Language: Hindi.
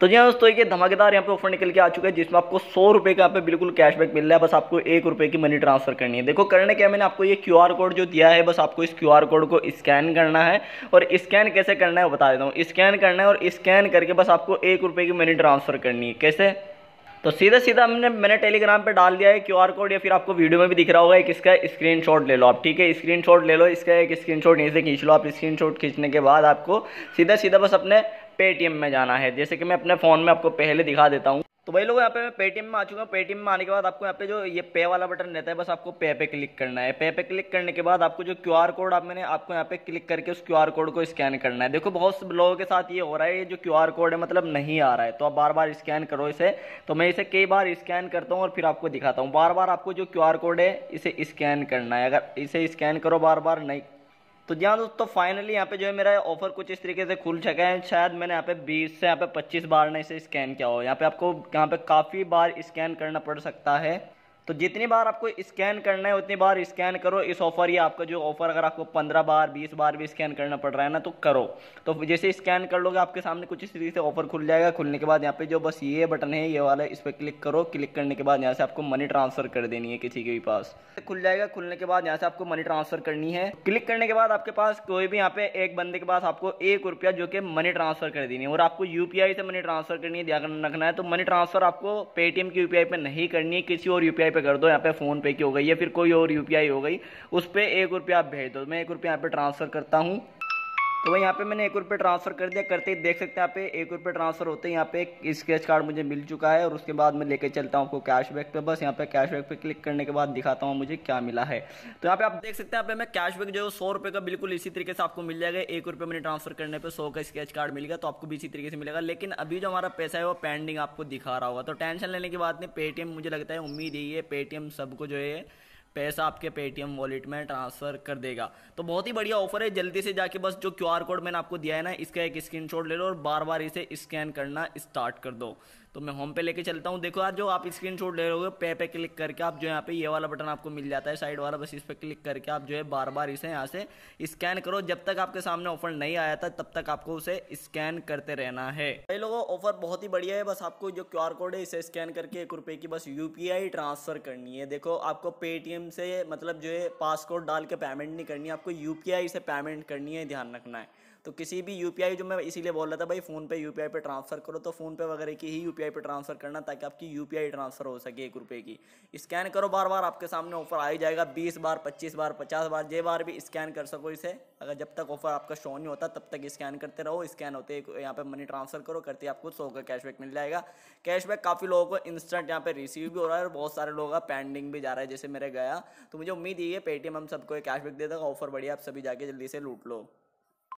तो जी हाँ दोस्तों ये धमाकेदार यहाँ पे ऑफर निकल के आ चुका है जिसमें आपको सौ रुपये का यहाँ पे बिल्कुल कैशबैक मिल रहा है बस आपको एक रुपये की मनी ट्रांसफर करनी है देखो करने क्या मैंने आपको ये क्यूआर कोड जो दिया है बस आपको इस क्यूआर कोड को स्कैन करना है और स्कैन कैसे करना है बता देता हूँ स्कैन करना है और स्कैन करके बस आपको एक रुपये की मनी ट्रांसफर करनी है कैसे तो सीधा सीधा हमने मैंने टेलीग्राम पे डाल दिया है क्यूआर कोड या फिर आपको वीडियो में भी दिख रहा होगा एक इसका स्क्रीनशॉट ले लो आप ठीक है स्क्रीनशॉट ले लो इसका एक स्क्रीनशॉट यहीं से खींच लो आप स्क्रीनशॉट खींचने के बाद आपको सीधा सीधा बस अपने पेटीएम में जाना है जैसे कि मैं अपने फ़ोन में आपको पहले दिखा देता हूँ तो भाई लोग यहाँ पे मैं पेटीएम में आ चुका हूँ पेटीएम में आने के बाद आपको यहाँ पे जो ये पे वाला बटन रहता है बस आपको पे पे क्लिक करना है पे पे क्लिक करने के बाद आपको जो क्यू आर कोड आप मैंने आपको यहाँ पे क्लिक करके उस क्यू आर कोड को स्कैन करना है देखो बहुत से लोगों के साथ ये हो रहा है ये जो क्यू आर कोड है मतलब नहीं आ रहा है तो आप बार बार स्कैन करो इसे तो मैं इसे कई बार स्कैन करता हूँ और फिर आपको दिखाता हूँ बार बार आपको जो क्यू आर कोड है इसे स्कैन करना है अगर इसे स्कैन करो बार बार नहीं तो जहाँ दोस्तों फाइनली यहाँ पे जो है मेरा ऑफर कुछ इस तरीके से खुल चुका है शायद मैंने यहाँ पे 20 से यहाँ पे 25 बार ने इसे स्कैन किया हो यहाँ पे आपको यहाँ पे काफ़ी बार स्कैन करना पड़ सकता है तो जितनी बार आपको स्कैन करना है उतनी बार स्कैन करो इस ऑफ़र या आपका जो ऑफ़र अगर आपको पंद्रह बार बीस बार भी स्कैन करना पड़ रहा है ना तो करो तो जैसे स्कैन कर लोगे आपके सामने कुछ इस तरीके से ऑफ़र खुल जाएगा खुलने के बाद यहाँ पे जो बस ये बटन है ये वाला इस पर क्लिक करो क्लिक करने के बाद यहाँ से आपको मनी ट्रांसफ़र कर देनी है किसी के भी पास खुल जाएगा खुलने के बाद यहाँ से आपको मनी ट्रांसफ़र करनी है क्लिक करने के बाद आपके पास कोई भी यहाँ पे एक बंदे के पास आपको एक रुपया जो कि मनी ट्रांसफ़र कर देनी है और आपको यू से मनी ट्रांसफ़र करनी है ध्यान रखना है तो मनी ट्रांसफ़र आपको पेटीएम की यू पे नहीं करनी है किसी और यू पे कर दो यहाँ पे फ़ोन पे की हो गई या फिर कोई और यूपीआई हो गई उस पर एक रुपया आप भेज दो मैं एक रुपया यहाँ पे ट्रांसफ़र करता हूँ तो वही यहाँ पे मैंने एक रुपये ट्रांसफ़र कर दिया करते ही देख सकते हैं यहाँ पे एक रुपये ट्रांसफ़र होते हैं यहाँ पे एक स्क्रैच कार्ड मुझे मिल चुका है और उसके बाद मैं लेके चलता हूँ आपको कैशबैक पे बस यहाँ पे कैशबैक पे क्लिक करने के बाद दिखाता हूँ मुझे क्या मिला है तो यहाँ पे आप देख सकते हैं यहाँ पे मैं कैशबैक जो है सौ रुपये का बिल्कुल इसी तरीके से आपको मिल जाएगा एक रुपये मैंने ट्रांसफर करने पर सौ का स्केच कार्ड मिल गया तो आपको भी इसी तरीके से मिलेगा लेकिन अभी जो हमारा पैसा है वो पेंडिंग आपको दिखा रहा होगा तो टेंशन लेने की बात नहीं पेटीएम मुझे लगता है उम्मीद यही है पेटीएम सबको जो है पैसा आपके पेटीएम वॉलेट में ट्रांसफ़र कर देगा तो बहुत ही बढ़िया ऑफर है जल्दी से जाके बस जो क्यू कोड मैंने आपको दिया है ना इसका एक स्क्रीन ले लो और बार बार इसे स्कैन करना स्टार्ट कर दो तो मैं होम पे लेके चलता हूँ देखो यार जो आप स्क्रीन शॉट ले रहे पे पे क्लिक करके आप जो यहाँ पे ये वाला बटन आपको मिल जाता है साइड वाला बस इस पर क्लिक करके आप जो है बार बार इसे यहाँ से स्कैन करो जब तक आपके सामने ऑफर नहीं आया था तब तक आपको उसे स्कैन करते रहना है भाई लोगों ऑफर बहुत ही बढ़िया है बस आपको जो क्यू कोड है इसे स्कैन करके एक रुपये की बस यू ट्रांसफर करनी है देखो आपको पेटीएम से मतलब जो है पासकोड डाल के पेमेंट नहीं करनी है आपको यू से पेमेंट करनी है ध्यान रखना है तो किसी भी यू जो मैं इसीलिए बोल रहा था भाई फ़ोन पे यू पे ट्रांसफ़र करो तो फ़ोन पे वगैरह की ही यू पी पे ट्रांसफ़र करना ताकि आपकी यू ट्रांसफ़र हो सके एक रुपये की स्कैन करो बार बार आपके सामने ऑफर आ ही जाएगा बीस बार पच्चीस बार पचास बार जे बार भी स्कैन कर सको इसे अगर जब तक ऑफर आपका शो नहीं होता तब तक स्कैन करते रहो स्कैन होते यहाँ पर मनी ट्रांसफ़र करो करते आपको सौ का कैशबैक मिल जाएगा कैशबैक काफ़ी लोगों को इंस्टेंट यहाँ पर रिसीव भी हो रहा है और बहुत सारे लोग का पेंडिंग भी जा रहा है जैसे मेरे गया तो मुझे उम्मीद ये है पेटीएम हम सबको कैशबैक दे देगा ऑफर बढ़िया आप सभी जाके जल्दी से लूट लो